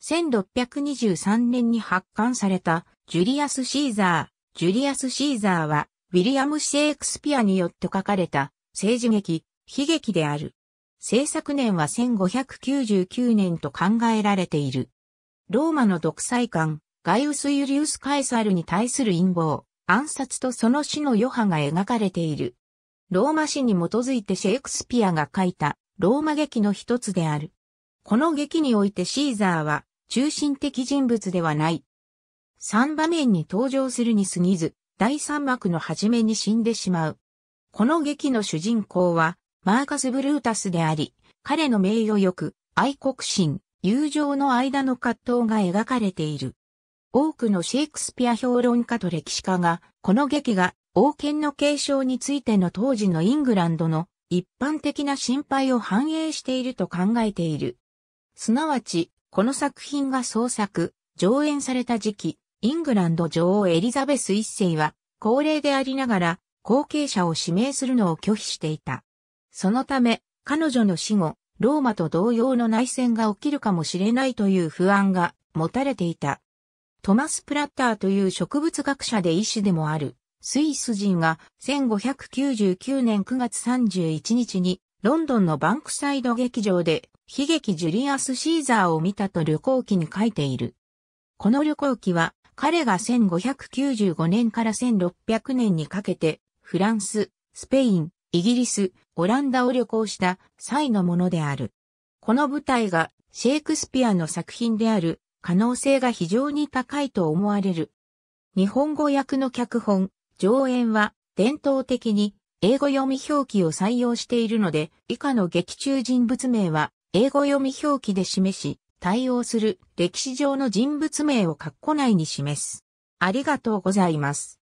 1623年に発刊されたジュリアス・シーザー。ジュリアス・シーザーは、ウィリアム・シェイクスピアによって書かれた政治劇、悲劇である。制作年は1599年と考えられている。ローマの独裁官、ガイウス・ユリウス・カエサルに対する陰謀、暗殺とその死の余波が描かれている。ローマ史に基づいてシェイクスピアが書いたローマ劇の一つである。この劇においてシーザーは中心的人物ではない。3場面に登場するに過ぎず、第3幕の初めに死んでしまう。この劇の主人公は、マーカス・ブルータスであり、彼の名誉よく、愛国心、友情の間の葛藤が描かれている。多くのシェイクスピア評論家と歴史家が、この劇が王権の継承についての当時のイングランドの一般的な心配を反映していると考えている。すなわち、この作品が創作、上演された時期、イングランド女王エリザベス一世は、高齢でありながら、後継者を指名するのを拒否していた。そのため、彼女の死後、ローマと同様の内戦が起きるかもしれないという不安が持たれていた。トマス・プラッターという植物学者で医師でもある、スイス人が1599年9月31日にロンドンのバンクサイド劇場で悲劇ジュリアス・シーザーを見たと旅行記に書いている。この旅行記は、彼が1595年から1600年にかけて、フランス、スペイン、イギリス、オランダを旅行した際のものである。この舞台がシェイクスピアの作品である可能性が非常に高いと思われる。日本語訳の脚本、上演は伝統的に英語読み表記を採用しているので以下の劇中人物名は英語読み表記で示し、対応する歴史上の人物名を括弧内に示す。ありがとうございます。